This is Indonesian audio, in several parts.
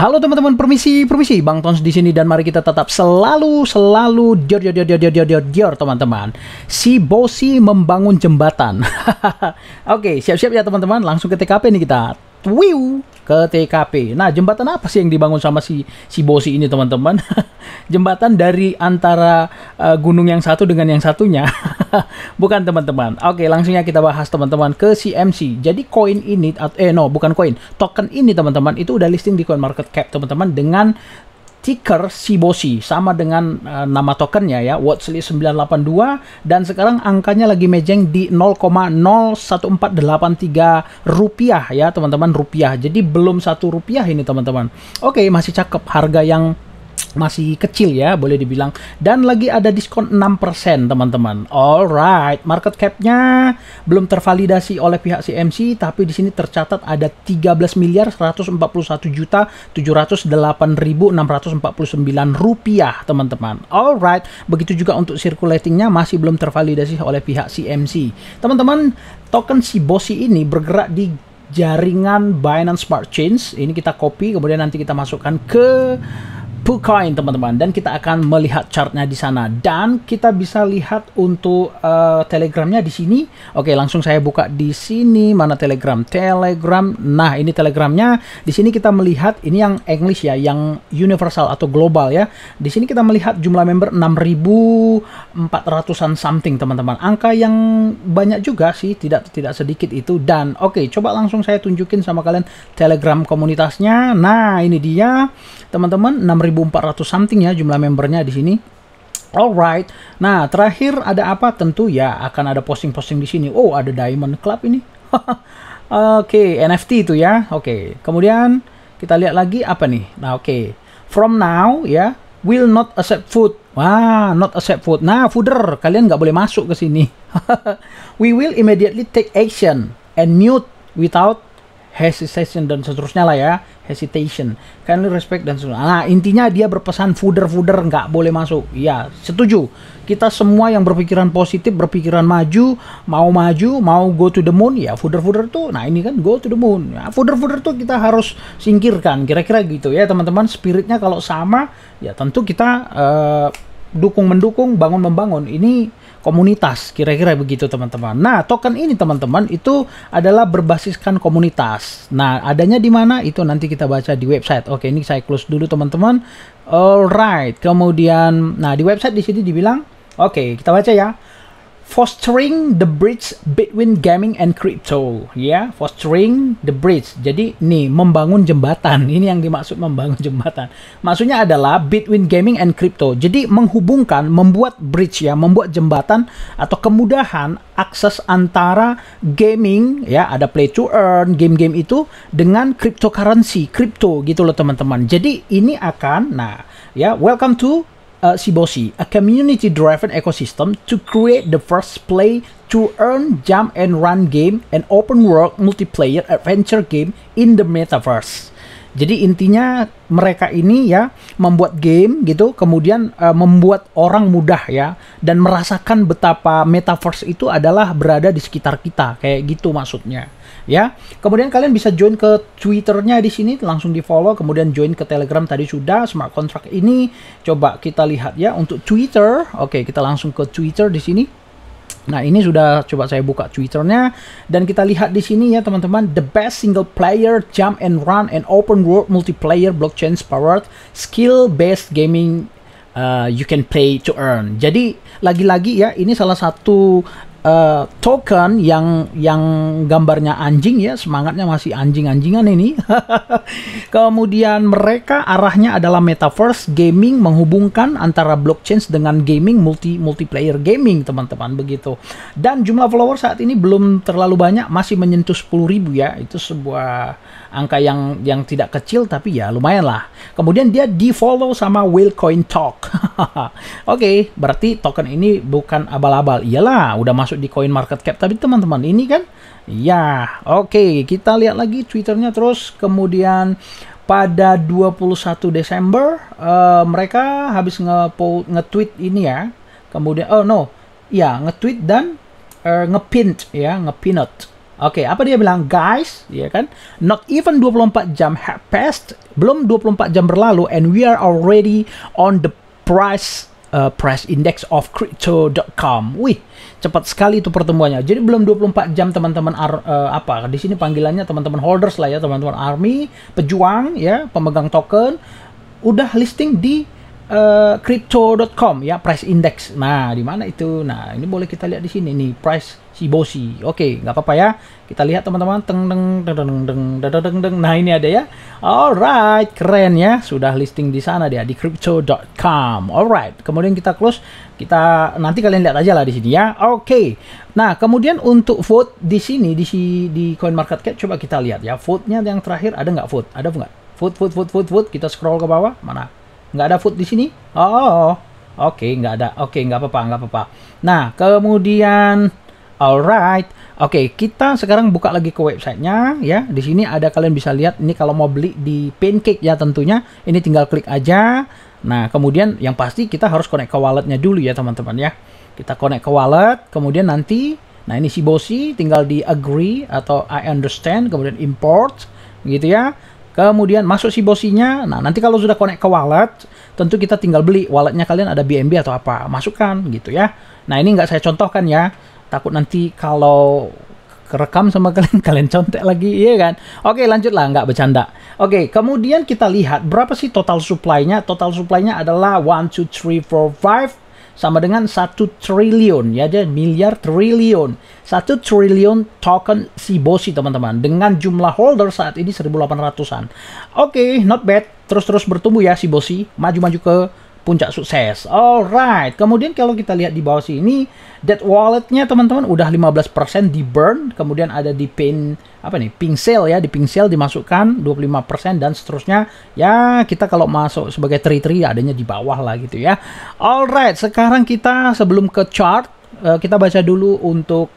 Halo teman-teman, permisi, permisi, Bang Tons di sini dan mari kita tetap selalu, selalu dior, dior, dior, dior, dior, dior, dior teman-teman. Si Bosi membangun jembatan. Oke, siap-siap ya teman-teman, langsung ke TKP nih kita. Wiu ke TKP. Nah, jembatan apa sih yang dibangun sama si si Bosi ini, teman-teman? jembatan dari antara uh, gunung yang satu dengan yang satunya. bukan, teman-teman. Oke, langsungnya kita bahas teman-teman ke CMC. Jadi koin ini eh no, bukan koin. Token ini, teman-teman, itu udah listing di CoinMarketCap, teman-teman, dengan ticker Sibosi sama dengan uh, nama tokennya ya Watchlist 982 dan sekarang angkanya lagi mejeng di 0,01483 rupiah ya teman-teman rupiah jadi belum satu rupiah ini teman-teman oke okay, masih cakep harga yang masih kecil ya boleh dibilang dan lagi ada diskon 6% teman-teman. Alright, market capnya belum tervalidasi oleh pihak CMC tapi di sini tercatat ada 13 miliar 141 juta ribu 708.649 rupiah teman-teman. Alright, begitu juga untuk circulatingnya masih belum tervalidasi oleh pihak CMC. Teman-teman, token si BOSI ini bergerak di jaringan Binance Smart Chains. Ini kita copy kemudian nanti kita masukkan ke KuCoin teman-teman dan kita akan melihat chartnya di sana dan kita bisa lihat untuk uh, telegramnya di sini oke langsung saya buka di sini mana telegram telegram nah ini telegramnya di sini kita melihat ini yang English ya yang universal atau global ya di sini kita melihat jumlah member 6400an something teman-teman angka yang banyak juga sih tidak tidak sedikit itu dan oke coba langsung saya tunjukin sama kalian telegram komunitasnya nah ini dia teman-teman 6000 1400 something ya jumlah membernya di sini. Alright. Nah, terakhir ada apa? Tentu ya akan ada posting-posting di sini. Oh, ada Diamond Club ini. oke, okay, NFT itu ya. Oke. Okay. Kemudian kita lihat lagi apa nih? Nah, oke. Okay. From now ya, will not accept food. Wah, not accept food. Nah, fooder, kalian nggak boleh masuk ke sini. We will immediately take action and mute without hesitation dan seterusnya lah ya hesitation kindly respect dan seterusnya nah intinya dia berpesan fooder fooder nggak boleh masuk ya setuju kita semua yang berpikiran positif berpikiran maju mau maju mau go to the moon ya fooder fooder tuh nah ini kan go to the moon ya, fooder fooder tuh kita harus singkirkan kira-kira gitu ya teman-teman spiritnya kalau sama ya tentu kita uh, eh, dukung mendukung bangun membangun ini komunitas kira-kira begitu teman-teman. Nah token ini teman-teman itu adalah berbasiskan komunitas. Nah adanya di mana itu nanti kita baca di website. Oke ini saya close dulu teman-teman. Alright kemudian nah di website di sini dibilang oke kita baca ya fostering the bridge between gaming and crypto ya yeah? fostering the bridge jadi nih membangun jembatan ini yang dimaksud membangun jembatan maksudnya adalah between gaming and crypto jadi menghubungkan membuat bridge ya membuat jembatan atau kemudahan akses antara gaming ya ada play to earn game-game itu dengan cryptocurrency crypto gitu loh teman-teman jadi ini akan nah ya welcome to uh, Shiboshi, a community-driven ecosystem to create the first play to earn jump and run game and open world multiplayer adventure game in the metaverse. Jadi intinya mereka ini ya membuat game gitu, kemudian uh, membuat orang mudah ya dan merasakan betapa metaverse itu adalah berada di sekitar kita kayak gitu maksudnya ya. Kemudian kalian bisa join ke Twitternya di sini, langsung di follow, kemudian join ke Telegram tadi sudah, smart contract ini coba kita lihat ya untuk Twitter. Oke, kita langsung ke Twitter di sini. Nah ini sudah coba saya buka Twitternya dan kita lihat di sini ya teman-teman the best single player jump and run and open world multiplayer blockchain powered skill based gaming uh, you can play to earn. Jadi lagi-lagi ya ini salah satu uh, token yang yang gambarnya anjing ya semangatnya masih anjing-anjingan ini kemudian mereka arahnya adalah metaverse gaming menghubungkan antara blockchain dengan gaming multi multiplayer gaming teman-teman begitu dan jumlah follower saat ini belum terlalu banyak masih menyentuh 10 ribu ya itu sebuah angka yang yang tidak kecil tapi ya lumayan lah kemudian dia di follow sama Coin Talk oke okay, berarti token ini bukan abal-abal iyalah udah masuk masuk di coin market cap. Tapi teman-teman ini kan ya oke okay, kita lihat lagi Twitternya terus kemudian pada 21 Desember uh, mereka habis nge-tweet ini ya. Kemudian oh no ya nge-tweet dan uh, eh, nge-pint ya nge ngepinot. Oke, okay, apa dia bilang? Guys, ya kan? Not even 24 jam have passed, belum 24 jam berlalu and we are already on the price uh, price index of crypto.com. Wih, cepat sekali itu pertemuannya. Jadi belum 24 jam teman-teman uh, apa di sini panggilannya teman-teman holders lah ya, teman-teman army, pejuang ya, pemegang token udah listing di uh, eh, crypto.com ya price index. Nah, di mana itu? Nah, ini boleh kita lihat di sini nih price Bosi Oke, nggak apa-apa ya. Kita lihat teman-teman. Teng deng deng deng deng deng deng. Nah, ini ada ya. Alright, keren ya. Sudah listing di sana dia di crypto.com. Alright, kemudian kita close. Kita nanti kalian lihat aja lah di sini ya. Oke. Nah, kemudian untuk vote di sini di si di coin market cap coba kita lihat ya. Vote-nya yang terakhir ada nggak vote? Ada nggak? Vote, vote, vote, vote, vote. Kita scroll ke bawah. Mana? nggak ada food di sini oh oke okay, nggak ada oke okay, nggak apa-apa nggak apa-apa nah kemudian alright oke okay, kita sekarang buka lagi ke websitenya ya di sini ada kalian bisa lihat ini kalau mau beli di pancake ya tentunya ini tinggal klik aja nah kemudian yang pasti kita harus connect ke walletnya dulu ya teman-teman ya kita connect ke wallet kemudian nanti Nah ini si bosi tinggal di agree atau I understand kemudian import gitu ya. Kemudian masuk si bosinya. Nah, nanti kalau sudah connect ke wallet, tentu kita tinggal beli walletnya kalian ada BNB atau apa, masukkan gitu ya. Nah, ini nggak saya contohkan ya. Takut nanti kalau kerekam sama kalian kalian contek lagi iya kan oke lanjutlah nggak bercanda oke kemudian kita lihat berapa sih total supply-nya total supply-nya adalah 1 2 3 4 5 sama dengan satu triliun ya jadi miliar triliun satu triliun token Shiboshi teman-teman dengan jumlah holder saat ini 1800-an oke okay, not bad terus-terus bertumbuh ya Shiboshi maju-maju ke puncak sukses. Alright, kemudian kalau kita lihat di bawah sini, dead walletnya teman-teman udah 15% di burn, kemudian ada di pin apa nih, pink sale ya, di pink sale dimasukkan 25% dan seterusnya. Ya, kita kalau masuk sebagai tri-tri adanya di bawah lah gitu ya. Alright, sekarang kita sebelum ke chart, eh, kita baca dulu untuk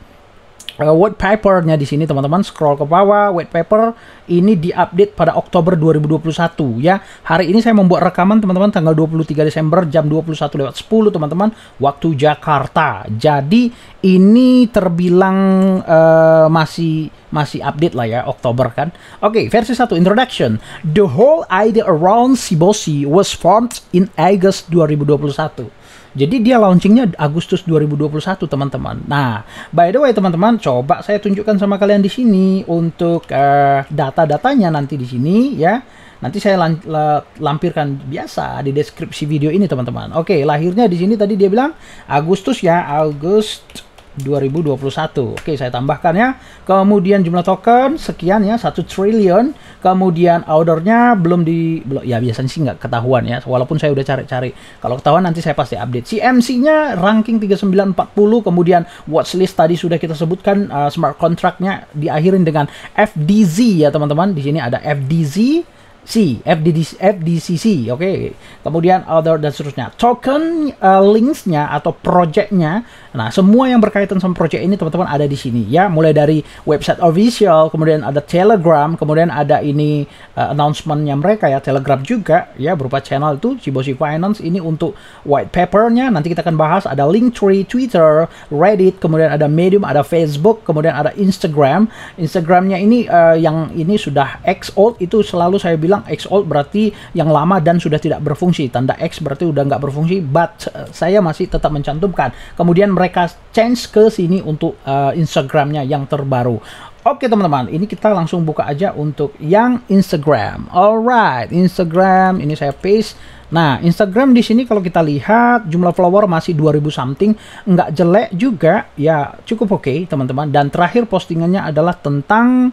uh, white paper papernya di sini teman-teman scroll ke bawah white paper ini diupdate pada Oktober 2021 ya hari ini saya membuat rekaman teman-teman tanggal 23 Desember jam 21 lewat 10 teman-teman waktu Jakarta jadi ini terbilang uh, masih masih update lah ya Oktober kan. Oke, okay, versi satu introduction. The whole idea around Sibosi was formed in August 2021. Jadi dia launchingnya Agustus 2021 teman-teman. Nah, by the way teman-teman, coba saya tunjukkan sama kalian di sini untuk uh, data-datanya nanti di sini ya. Nanti saya lampirkan biasa di deskripsi video ini teman-teman. Oke, lahirnya di sini tadi dia bilang Agustus ya, Agustus 2021. Oke, saya tambahkan ya. Kemudian jumlah token sekian ya, 1 triliun. Kemudian ordernya belum di belum ya biasanya sih nggak ketahuan ya. Walaupun saya udah cari-cari. Kalau ketahuan nanti saya pasti update. CMC-nya ranking 3940, kemudian watchlist tadi sudah kita sebutkan uh, smart contract-nya diakhirin dengan FDZ ya, teman-teman. Di sini ada FDZ C, FDD, FDCC, oke. Okay. Kemudian other dan seterusnya. Token uh, linksnya atau projectnya, nah semua yang berkaitan sama project ini teman-teman ada di sini ya. Mulai dari website official, kemudian ada Telegram, kemudian ada ini uh, announcementnya mereka ya, Telegram juga ya berupa channel itu Cibosi Finance ini untuk white papernya. Nanti kita akan bahas ada link tree, Twitter, Reddit, kemudian ada Medium, ada Facebook, kemudian ada Instagram. Instagramnya ini uh, yang ini sudah X old itu selalu saya bilang bilang X old berarti yang lama dan sudah tidak berfungsi. Tanda X berarti udah nggak berfungsi, but eh, saya masih tetap mencantumkan. Kemudian mereka change ke sini untuk uh, Instagramnya yang terbaru. Oke teman-teman, ini kita langsung buka aja untuk yang Instagram. Alright, Instagram ini saya paste. Nah, Instagram di sini kalau kita lihat jumlah follower masih 2000 something, nggak jelek juga, ya cukup oke okay, teman-teman. Dan terakhir postingannya adalah tentang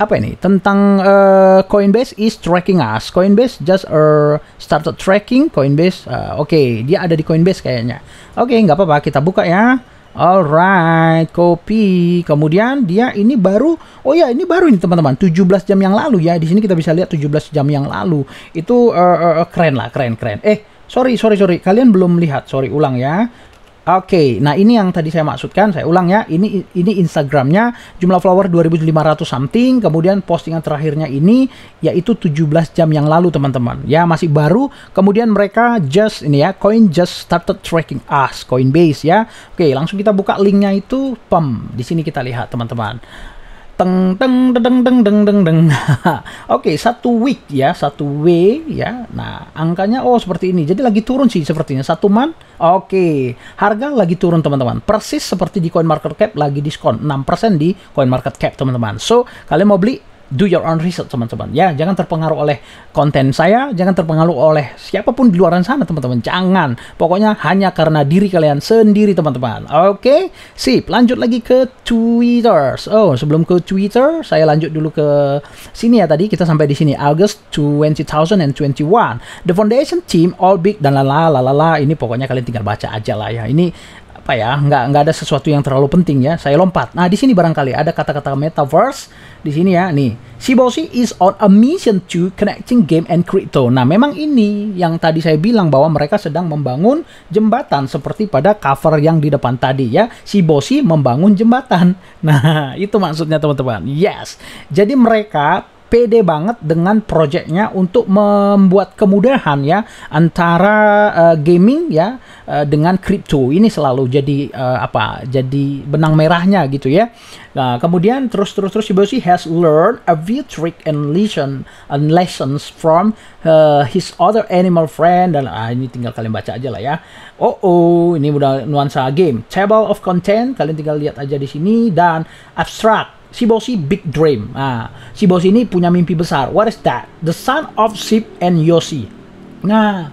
apa ini tentang uh, Coinbase is tracking us. Coinbase just uh, started tracking Coinbase. Uh, Oke, okay, dia ada di Coinbase kayaknya. Oke, okay, nggak apa-apa kita buka ya. Alright, copy. Kemudian dia ini baru, oh ya ini baru ini teman-teman, 17 jam yang lalu ya. Di sini kita bisa lihat 17 jam yang lalu. Itu uh, uh, keren lah, keren keren. Eh, sorry sorry sorry, kalian belum lihat. Sorry ulang ya. Oke, okay, nah ini yang tadi saya maksudkan, saya ulang ya. Ini ini Instagramnya jumlah follower 2.500 something, kemudian postingan terakhirnya ini yaitu 17 jam yang lalu teman-teman. Ya masih baru. Kemudian mereka just ini ya, coin just started tracking us, Coinbase ya. Oke, okay, langsung kita buka linknya itu pem. Di sini kita lihat teman-teman teng teng deng deng deng deng deng. Oke, satu week ya, satu W ya. Nah, angkanya oh seperti ini. Jadi lagi turun sih sepertinya. Satu man. Oke, harga lagi turun teman-teman. Persis seperti di Coin Market Cap lagi diskon 6% di Coin Market Cap teman-teman. So, kalian mau beli do your own research teman-teman ya jangan terpengaruh oleh konten saya jangan terpengaruh oleh siapapun di luar sana teman-teman jangan pokoknya hanya karena diri kalian sendiri teman-teman oke okay? sip lanjut lagi ke Twitter oh sebelum ke Twitter saya lanjut dulu ke sini ya tadi kita sampai di sini August 2021 the foundation team all big dan lala, lala, ini pokoknya kalian tinggal baca aja lah ya ini apa ya nggak nggak ada sesuatu yang terlalu penting ya saya lompat nah di sini barangkali ada kata-kata metaverse di sini ya nih si Shiboshi is on a mission to connecting game and crypto. Nah, memang ini yang tadi saya bilang bahwa mereka sedang membangun jembatan seperti pada cover yang di depan tadi ya. si Shiboshi membangun jembatan. Nah, itu maksudnya teman-teman. Yes. Jadi mereka pede banget dengan projectnya untuk membuat kemudahan ya antara uh, gaming ya uh, dengan crypto ini selalu jadi uh, apa jadi benang merahnya gitu ya nah kemudian terus terus terus Shibashi has learned a few trick and lesson and lessons from uh, his other animal friend dan ah, ini tinggal kalian baca aja lah ya oh oh ini udah nuansa game table of content kalian tinggal lihat aja di sini dan abstract si Bosi big dream. Nah, si Bosi ini punya mimpi besar. What is that? The son of Sip and Yoshi. Nah,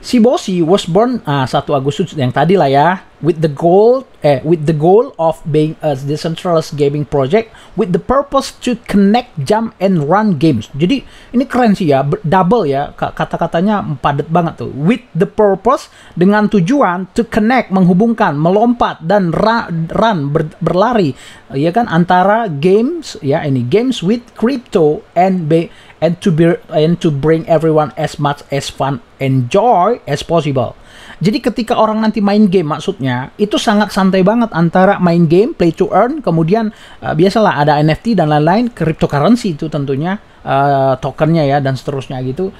si Bosi was born ah, 1 Agustus yang tadi lah ya with the goal eh, with the goal of being a decentralized gaming project with the purpose to connect jump and run games. Jadi ini keren sih ya, double ya kata-katanya padat banget tuh. With the purpose dengan tujuan to connect menghubungkan, melompat dan run, run ber, berlari ya kan antara games ya ini games with crypto and be, and to be and to bring everyone as much as fun enjoy as possible. Jadi ketika orang nanti main game maksudnya itu sangat santai banget antara main game, play to earn, kemudian uh, biasalah ada NFT dan lain-lain, cryptocurrency itu tentunya uh, tokennya ya dan seterusnya gitu.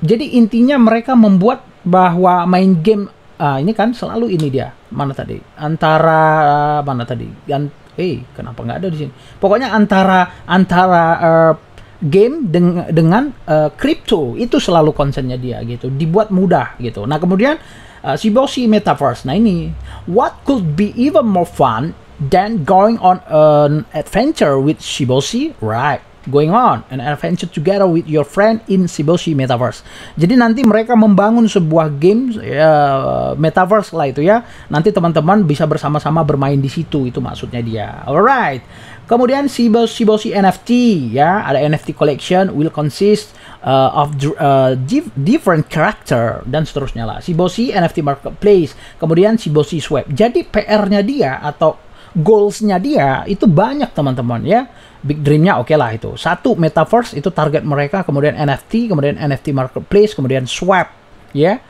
Jadi intinya mereka membuat bahwa main game uh, ini kan selalu ini dia mana tadi antara uh, mana tadi dan eh hey, kenapa nggak ada di sini? Pokoknya antara antara uh, game deng dengan uh, crypto itu selalu konsennya dia gitu dibuat mudah gitu nah kemudian uh, Shiboshi Metaverse nah ini what could be even more fun than going on an adventure with Shiboshi right going on an adventure together with your friend in Shiboshi Metaverse. Jadi nanti mereka membangun sebuah game ya, Metaverse lah itu ya. Nanti teman-teman bisa bersama-sama bermain di situ itu maksudnya dia. Alright. Kemudian Shiboshi, Shiboshi NFT ya, ada NFT collection will consist uh, of uh, div different character dan seterusnya lah. Shiboshi NFT marketplace. Kemudian Shiboshi Swap. Jadi PR-nya dia atau goalsnya dia itu banyak teman-teman ya big dreamnya oke okay lah itu satu metaverse itu target mereka kemudian NFT kemudian NFT marketplace kemudian swap ya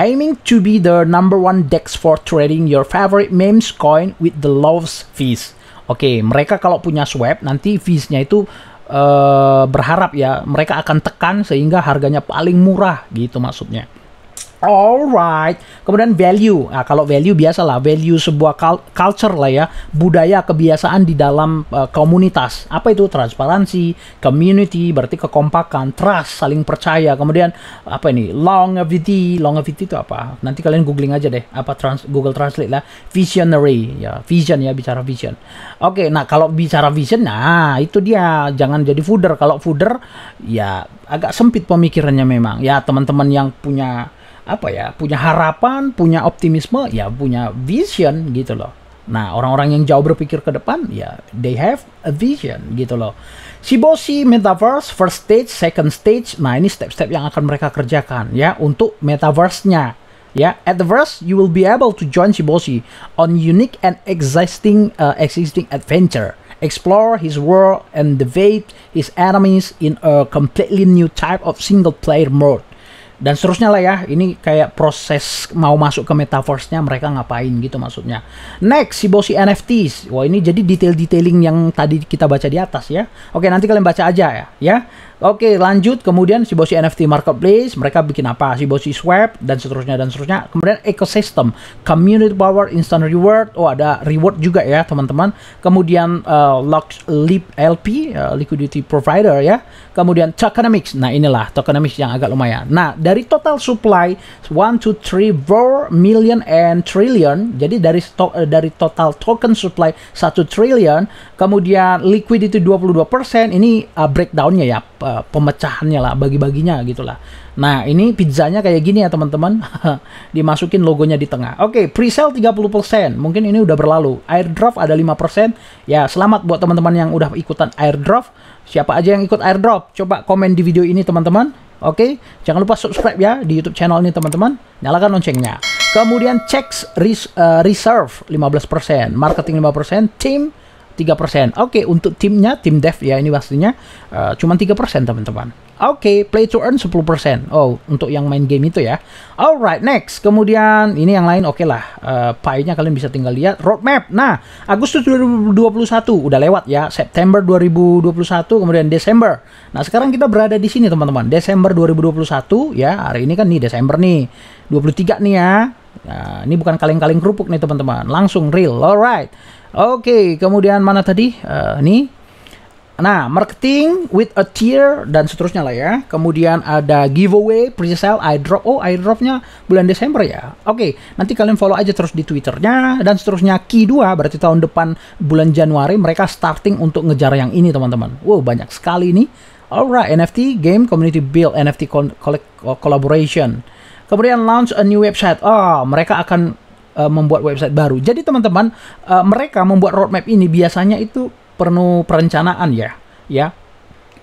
aiming to be the number one dex for trading your favorite memes coin with the lowest fees oke okay, mereka kalau punya swap nanti fees-nya itu uh, berharap ya mereka akan tekan sehingga harganya paling murah gitu maksudnya Alright. Kemudian value. Nah, kalau value biasalah value sebuah culture lah ya, budaya kebiasaan di dalam uh, komunitas. Apa itu transparansi, community, berarti kekompakan, trust, saling percaya. Kemudian apa ini? Longevity. Longevity itu apa? Nanti kalian googling aja deh apa trans Google Translate lah. Visionary ya, vision ya bicara vision. Oke, nah kalau bicara vision nah itu dia jangan jadi fooder. Kalau fooder ya agak sempit pemikirannya memang. Ya teman-teman yang punya apa ya punya harapan punya optimisme ya punya vision gitu loh nah orang-orang yang jauh berpikir ke depan ya they have a vision gitu loh Shiboshi Metaverse first stage second stage nah ini step-step yang akan mereka kerjakan ya untuk metaverse-nya ya at the first you will be able to join Shiboshi on unique and existing uh, existing adventure explore his world and defeat his enemies in a completely new type of single player mode dan seterusnya lah ya. Ini kayak proses mau masuk ke metaverse-nya mereka ngapain gitu maksudnya. Next, si bosi NFTs. Wah, ini jadi detail-detailing yang tadi kita baca di atas ya. Oke, nanti kalian baca aja ya, ya. Oke, lanjut kemudian si Bosi NFT Marketplace, mereka bikin apa? Si Bosi Swap dan seterusnya dan seterusnya. Kemudian ekosistem, community power, instant reward. Oh, ada reward juga ya, teman-teman. Kemudian uh, Lux Leap LP, uh, eh, liquidity provider ya. Kemudian tokenomics. Nah, inilah tokenomics yang agak lumayan. Nah, dari total supply one to three four million and trillion. Jadi dari to eh, dari total token supply satu trillion, kemudian liquidity 22%. Ini uh, breakdownnya ya pemecahannya lah, bagi-baginya gitulah. Nah, ini pizzanya kayak gini ya teman-teman. Dimasukin logonya di tengah. Oke, okay, pre-sale 30%. Mungkin ini udah berlalu. Airdrop ada 5%. Ya, selamat buat teman-teman yang udah ikutan airdrop. Siapa aja yang ikut airdrop? Coba komen di video ini teman-teman. Oke, okay? jangan lupa subscribe ya di YouTube channel ini teman-teman. Nyalakan loncengnya. Kemudian checks res, uh, reserve 15%, marketing 5%, team 3%. Oke, okay, untuk timnya, tim dev ya ini pastinya uh, cuma 3% teman-teman. Oke, okay, play to earn 10%. Oh, untuk yang main game itu ya. Alright, next. Kemudian ini yang lain oke okay lah. Uh, pie-nya kalian bisa tinggal lihat. Roadmap. Nah, Agustus 2021 udah lewat ya. September 2021, kemudian Desember. Nah, sekarang kita berada di sini teman-teman. Desember 2021 ya. Hari ini kan nih Desember nih. 23 nih ya. Nah, ini bukan kaleng-kaleng kerupuk nih teman-teman. Langsung real. Alright. Oke, kemudian mana tadi? Uh, eh, ini. Nah, marketing with a tier dan seterusnya lah ya. Kemudian ada giveaway, pre-sale, iDrop. Oh, iDropnya bulan Desember ya. Oke, okay, nanti kalian follow aja terus di Twitternya dan seterusnya Q2 berarti tahun depan bulan Januari mereka starting untuk ngejar yang ini teman-teman. Wow, banyak sekali ini. Alright, NFT game community build, NFT collaboration. Kemudian launch a new website. Oh, mereka akan uh, membuat website baru. Jadi teman-teman, uh, mereka membuat roadmap ini biasanya itu penuh perencanaan ya, ya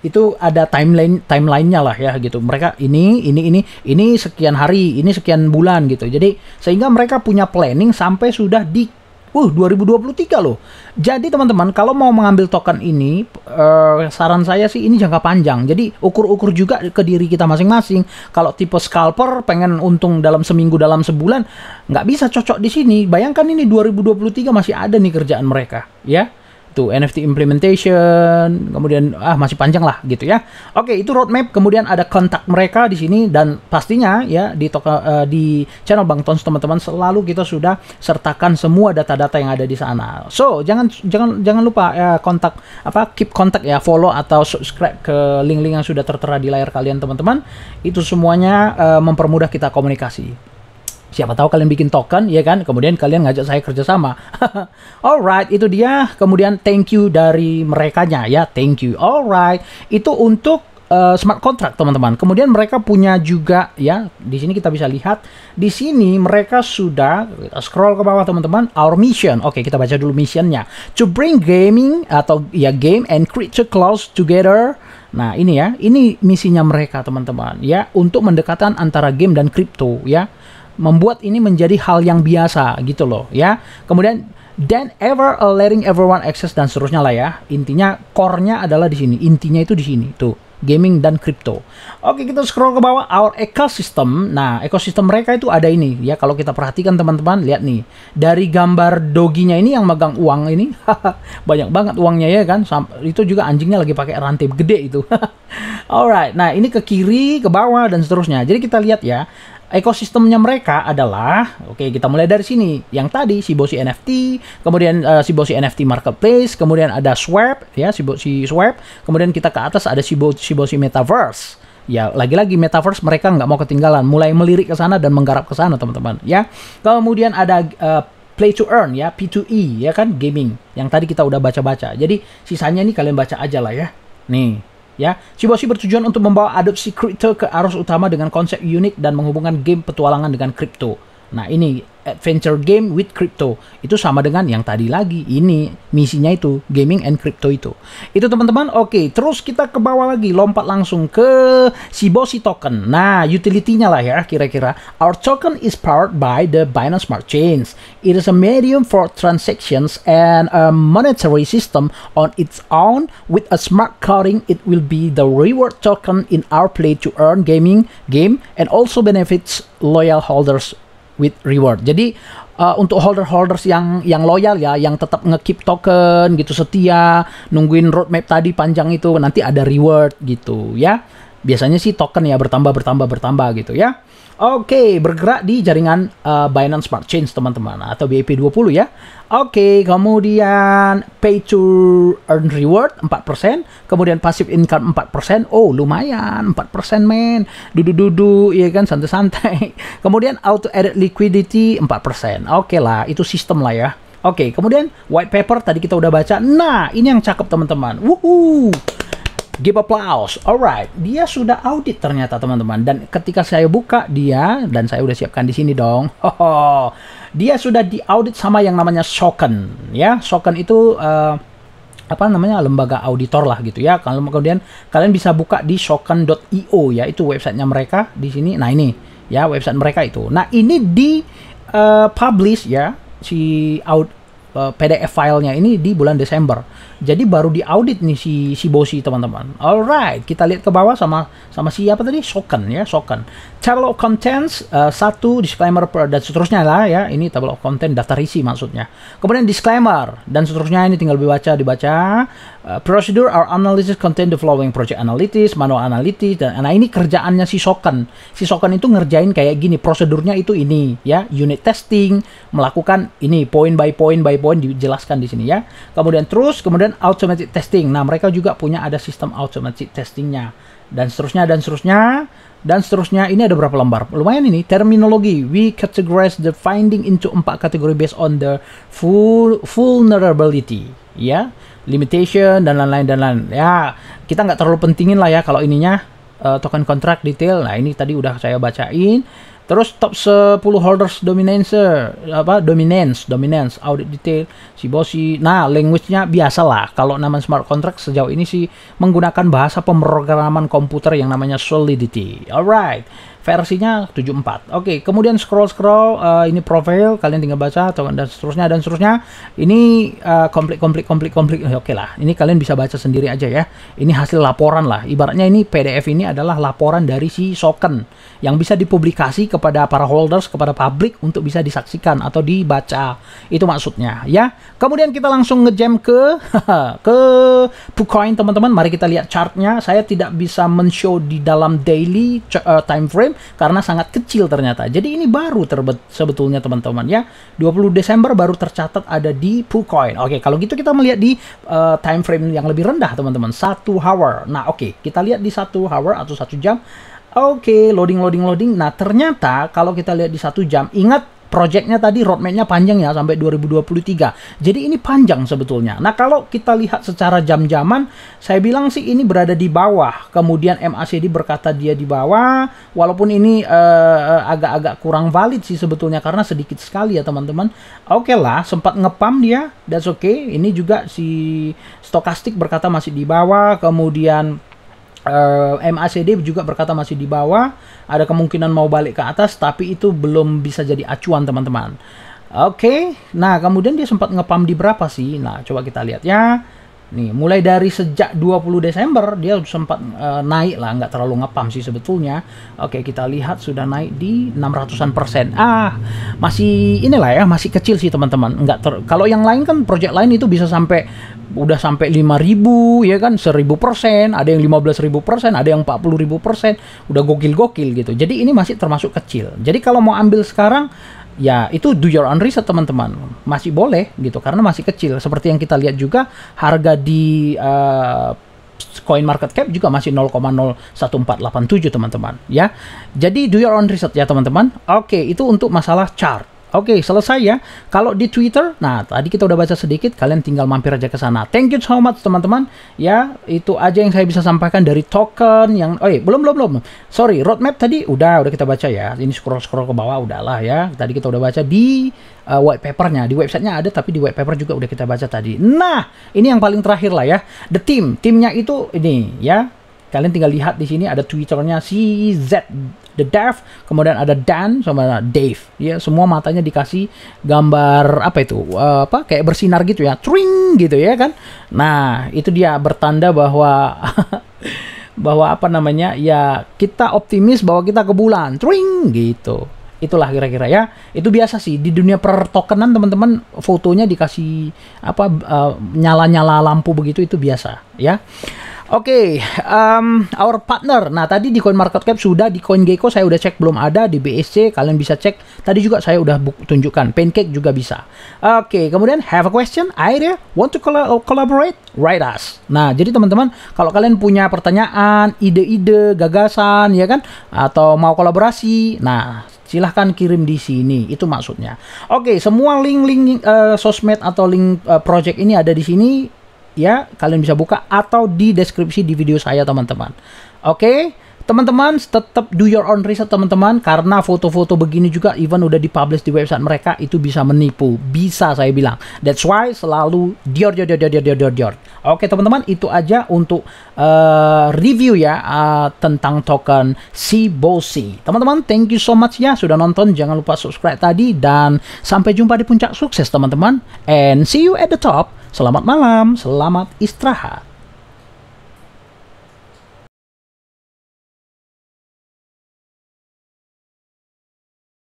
itu ada timeline timelinenya lah ya gitu mereka ini ini ini ini sekian hari ini sekian bulan gitu jadi sehingga mereka punya planning sampai sudah di Wuh, 2023 loh. Jadi teman-teman, kalau mau mengambil token ini, uh, saran saya sih ini jangka panjang. Jadi ukur-ukur juga ke diri kita masing-masing. Kalau tipe scalper pengen untung dalam seminggu, dalam sebulan, nggak bisa cocok di sini. Bayangkan ini 2023 masih ada nih kerjaan mereka, ya. Tuh NFT implementation, kemudian ah masih panjang lah gitu ya. Oke, itu roadmap. Kemudian ada kontak mereka di sini dan pastinya ya di toko, uh, eh, di channel Bang Tons teman-teman selalu kita sudah sertakan semua data-data yang ada di sana. So, jangan jangan jangan lupa ya, kontak apa keep kontak ya, follow atau subscribe ke link-link yang sudah tertera di layar kalian teman-teman. Itu semuanya uh, mempermudah kita komunikasi. Siapa tahu kalian bikin token, ya kan? Kemudian kalian ngajak saya kerjasama. Alright, itu dia. Kemudian thank you dari merekanya ya, thank you. Alright, itu untuk uh, smart contract teman-teman. Kemudian mereka punya juga ya di sini kita bisa lihat di sini mereka sudah scroll ke bawah teman-teman our mission. Oke okay, kita baca dulu missionnya to bring gaming atau ya game and creature close together. Nah ini ya ini misinya mereka teman-teman ya untuk mendekatan antara game dan crypto, ya membuat ini menjadi hal yang biasa gitu loh ya. Kemudian then ever uh, letting everyone access dan seterusnya lah ya. Intinya core-nya adalah di sini. Intinya itu di sini tuh gaming dan crypto. Oke, kita scroll ke bawah our ecosystem. Nah, ekosistem mereka itu ada ini ya kalau kita perhatikan teman-teman, lihat nih. Dari gambar doginya ini yang megang uang ini, banyak banget uangnya ya kan. Samp itu juga anjingnya lagi pakai rantai gede itu. Alright. Nah, ini ke kiri, ke bawah dan seterusnya. Jadi kita lihat ya, ekosistemnya mereka adalah oke okay, kita mulai dari sini yang tadi si bosi NFT kemudian uh, si bosi NFT marketplace kemudian ada Swap ya si bosi Swap kemudian kita ke atas ada si bosi, bosi metaverse ya lagi-lagi metaverse mereka nggak mau ketinggalan mulai melirik ke sana dan menggarap ke sana teman-teman ya kemudian ada uh, play to earn ya P2E ya kan gaming yang tadi kita udah baca-baca jadi sisanya ini kalian baca aja lah ya nih Ya, Shiboshi bertujuan untuk membawa adopsi kripto ke arus utama dengan konsep unik dan menghubungkan game petualangan dengan kripto. Nah, ini adventure game with crypto. Itu sama dengan yang tadi lagi. Ini misinya itu gaming and crypto itu. Itu teman-teman. Oke, terus kita ke bawah lagi, lompat langsung ke si Shiboshi token. Nah, utility-nya lah ya kira-kira. Our token is powered by the Binance Smart Chains. It is a medium for transactions and a monetary system on its own with a smart coding. It will be the reward token in our play to earn gaming game and also benefits loyal holders with reward. Jadi uh, untuk holder-holders yang yang loyal ya, yang tetap ngekeep token gitu setia, nungguin roadmap tadi panjang itu nanti ada reward gitu ya. Biasanya sih token ya bertambah bertambah bertambah gitu ya. Oke, bergerak di jaringan uh, Binance Smart Chain teman-teman atau BIP20 ya. Oke, kemudian pay to earn reward 4%, kemudian passive income 4%. Oh, lumayan 4% men. Dudu-dudu iya kan santai-santai. Kemudian auto edit liquidity 4%. Oke lah, itu sistem lah ya. Oke, kemudian white paper tadi kita udah baca. Nah, ini yang cakep teman-teman. Wuhuu. Give applause. Alright, dia sudah audit ternyata teman-teman. Dan ketika saya buka dia dan saya udah siapkan di sini dong. Hoho. Dia sudah diaudit sama yang namanya Soken ya. Soken itu uh, apa namanya lembaga auditor lah gitu ya. Kalau kemudian kalian bisa buka di soken.io ya itu websitenya mereka di sini. Nah ini ya website mereka itu. Nah ini di uh, publish ya si out Eh, PDF filenya ini di bulan Desember. Jadi baru diaudit nih si si Bosi teman-teman. Alright, kita lihat ke bawah sama sama siapa tadi? Soken ya, Soken. Table of Contents uh, satu disclaimer dan seterusnya lah ya. Ini table of content daftar isi maksudnya. Kemudian disclaimer dan seterusnya ini tinggal dibaca dibaca Eh, prosedur procedure or analysis contain the following project analytics, manual analytics dan nah ini kerjaannya si Soken. Si Soken itu ngerjain kayak gini, prosedurnya itu ini ya, unit testing, melakukan ini point by point by point dijelaskan di sini ya. Kemudian terus kemudian automatic testing. Nah, mereka juga punya ada sistem automatic testingnya dan seterusnya dan seterusnya dan seterusnya ini ada berapa lembar lumayan ini terminologi we categorize the finding into empat kategori based on the full vulnerability ya limitation dan lain-lain dan lain ya kita nggak terlalu pentingin lah ya kalau ininya uh, token kontrak detail nah ini tadi udah saya bacain terus top 10 holders dominance eh, apa dominance dominance audit detail si bosi nah language-nya biasalah kalau nama smart contract sejauh ini sih menggunakan bahasa pemrograman komputer yang namanya solidity alright versinya 74. Oke, okay, kemudian scroll scroll uh, eh, ini profile kalian tinggal baca atau dan seterusnya dan seterusnya. Ini uh, komplit komplit komplit komplit. Ya, oke okay lah, ini kalian bisa baca sendiri aja ya. Ini hasil laporan lah. Ibaratnya ini PDF ini adalah laporan dari si Soken yang bisa dipublikasi kepada para holders kepada publik untuk bisa disaksikan atau dibaca. Itu maksudnya ya. Kemudian kita langsung ngejam ke ke Pucoin teman-teman. Mari kita lihat chartnya. Saya tidak bisa men-show di dalam daily uh, time frame karena sangat kecil ternyata. Jadi ini baru sebetulnya teman-teman ya. 20 Desember baru tercatat ada di Pucoin. Oke, kalau gitu kita melihat di uh, time frame yang lebih rendah teman-teman. Satu hour. Nah oke, kita lihat di satu hour atau satu jam. Oke, okay, loading, loading, loading. Nah ternyata kalau kita lihat di satu jam, ingat Projectnya tadi roadmapnya panjang ya sampai 2023. Jadi ini panjang sebetulnya. Nah kalau kita lihat secara jam-jaman, saya bilang sih ini berada di bawah. Kemudian MACD berkata dia di bawah, walaupun ini eh, agak-agak uh, kurang valid sih sebetulnya karena sedikit sekali ya teman-teman. Oke okay lah, sempat ngepam dia, that's okay. Ini juga si stokastik berkata masih di bawah, kemudian Uh, eh, MACD juga berkata masih di bawah, ada kemungkinan mau balik ke atas, tapi itu belum bisa jadi acuan teman-teman. Oke, okay. nah kemudian dia sempat ngepam di berapa sih? Nah, coba kita lihat ya. Nih, mulai dari sejak 20 Desember dia sempat uh, naik lah, nggak terlalu ngepam sih sebetulnya. Oke, kita lihat sudah naik di 600-an persen. Ah, masih inilah ya, masih kecil sih teman-teman. Nggak ter kalau yang lain kan project lain itu bisa sampai udah sampai 5000 ya kan 1000 persen ada yang 15000 persen ada yang 40000 persen udah gokil-gokil gitu jadi ini masih termasuk kecil jadi kalau mau ambil sekarang ya itu do your own research teman-teman masih boleh gitu karena masih kecil seperti yang kita lihat juga harga di uh, coin market cap juga masih 0,01487 teman-teman ya jadi do your own research ya teman-teman oke itu untuk masalah chart Oke, okay, selesai ya. Kalau di Twitter, nah tadi kita udah baca sedikit, kalian tinggal mampir aja ke sana. Thank you so much teman-teman. Ya, itu aja yang saya bisa sampaikan dari token yang oh iya, belum belum belum. Sorry, roadmap tadi udah udah kita baca ya. Ini scroll-scroll ke bawah udahlah ya. Tadi kita udah baca di uh, white papernya di websitenya ada tapi di white paper juga udah kita baca tadi nah ini yang paling terakhir lah ya the team timnya itu ini ya kalian tinggal lihat di sini ada twitternya si Z The deaf kemudian ada Dan sama Dave. Ya, semua matanya dikasih gambar apa itu? Uh, apa kayak bersinar gitu ya. Tring gitu ya kan. Nah, itu dia bertanda bahwa bahwa apa namanya? Ya, kita optimis bahwa kita ke bulan. Tring gitu itulah kira-kira ya itu biasa sih di dunia pertokenan teman-teman fotonya dikasih apa nyala eh, nyala-nyala lampu begitu itu biasa ya Oke, okay, um, our partner. Nah, tadi di CoinMarketCap sudah, di CoinGecko saya udah cek belum ada, di BSC kalian bisa cek. Tadi juga saya udah tunjukkan, Pancake juga bisa. Oke, okay, kemudian have a question, idea, want to collaborate, write us. Nah, jadi teman-teman, kalau kalian punya pertanyaan, ide-ide, gagasan, ya kan, atau mau kolaborasi, nah silahkan kirim di sini itu maksudnya oke okay, semua link-link uh, sosmed atau link uh, project ini ada di sini ya kalian bisa buka atau di deskripsi di video saya teman-teman. Oke, okay? teman-teman tetap do your own research teman-teman karena foto-foto begini juga even udah dipublish di website mereka itu bisa menipu, bisa saya bilang. That's why selalu dior dior dior dior dior dior. dior. Oke okay, teman-teman itu aja untuk uh, review ya uh, tentang token Sibosi. Teman-teman thank you so much ya sudah nonton jangan lupa subscribe tadi dan sampai jumpa di puncak sukses teman-teman and see you at the top. Selamat malam, selamat istirahat.